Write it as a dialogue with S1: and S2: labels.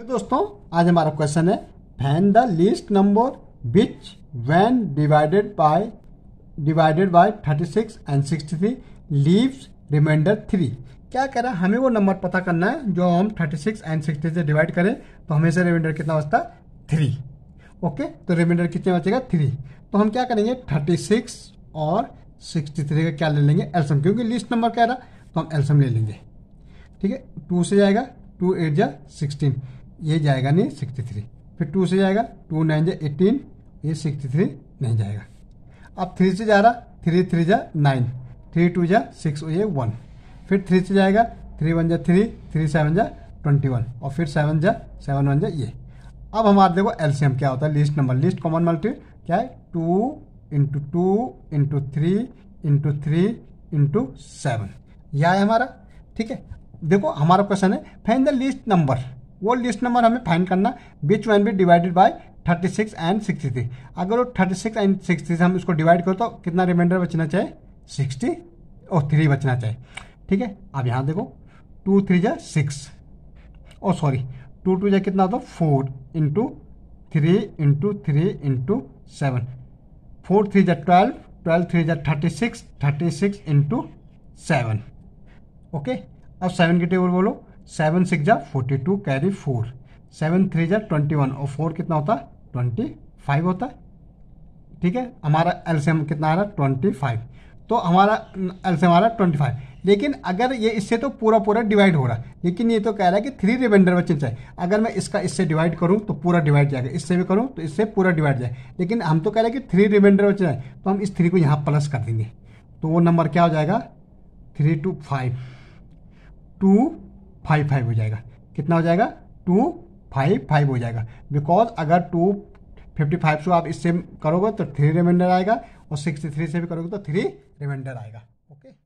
S1: तो दोस्तों आज हमारा क्वेश्चन है find the least number which when divided by divided by 36 and 63 three leaves remainder three क्या कह रहा है हमें वो नंबर पता करना है जो हम 36 एंड 63 से डिवाइड करें तो हमेशा रिमाइंडर कितना बचता थ्री ओके तो रिमाइंडर कितने बचेगा थ्री तो हम क्या करेंगे 36 और 63 का क्या ले लेंगे एल्सम क्योंकि लिस्ट नंबर कह रहा तो हम एल्सम ले लेंगे ठीक है टू से जाएगा टू एट जा सिक्सटीन ये जाएगा नहीं सिक्सटी थ्री फिर टू से जाएगा टू नाइन जा एटीन ये सिक्सटी थ्री नहीं जाएगा अब थ्री से जा रहा थ्री थ्री जा नाइन थ्री टू जा सिक्स ये वन फिर थ्री से जाएगा थ्री वन जा थ्री थ्री सेवन जा ट्वेंटी वन और फिर सेवन जा सेवन वन जा ये अब हमारा देखो एलसीएम क्या होता है least number least common multi क्या है two into two into three into three into seven यह है हमारा ठीक है देखो हमारा क्वेश्चन है फाइन द लिस्ट नंबर वो लिस्ट नंबर हमें फाइंड करना which when be divided by 36 and 63 अगर वो 36 एंड 63 से हम इसको डिवाइड करो तो कितना रिमाइंडर बचना चाहिए 60 और थ्री बचना चाहिए ठीक है अब यहाँ देखो टू थ्री जै सिक्स और सॉरी टू टू जै कितना होता four into three into three into seven four three जै ट्वेल्व ट्वेल्व थ्री जै thirty six thirty six into seven okay अब सेवन की टेबल बोलो सेवन सिक्स जा forty two carry four seven three जा ट्वेंटी वन और four कितना होता है ट्वेंटी फाइव होता है ठीक है हमारा एल्सियम कितना आ रहा है ट्वेंटी फाइव तो हमारा एल्सियम आ रहा है ट्वेंटी फाइव लेकिन अगर ये इससे तो पूरा पूरा डिवाइड हो रहा है लेकिन ये तो कह रहा है कि थ्री रिमाइंडर बच्चन चाहिए अगर मैं इसका इससे डिवाइड करूँ तो पूरा डिवाइड जाएगा इससे भी करूँ तो इससे पूरा डिवाइड जाए लेकिन हम तो कह रहे हैं कि थ्री रिमाइंडर बच्चन चाहिए तो हम इस थ्री को यहाँ प्लस कर देंगे तो वो नंबर क्या हो जाएगा three two five two five five हो जाएगा कितना हो जाएगा टू फाइव फाइव हो जाएगा बिकॉज अगर टू फिफ्टी फाइव से आप इससे करोगे तो थ्री रिमाइंडर आएगा और सिक्सटी थ्री से भी करोगे तो थ्री रिमाइंडर आएगा ओके okay?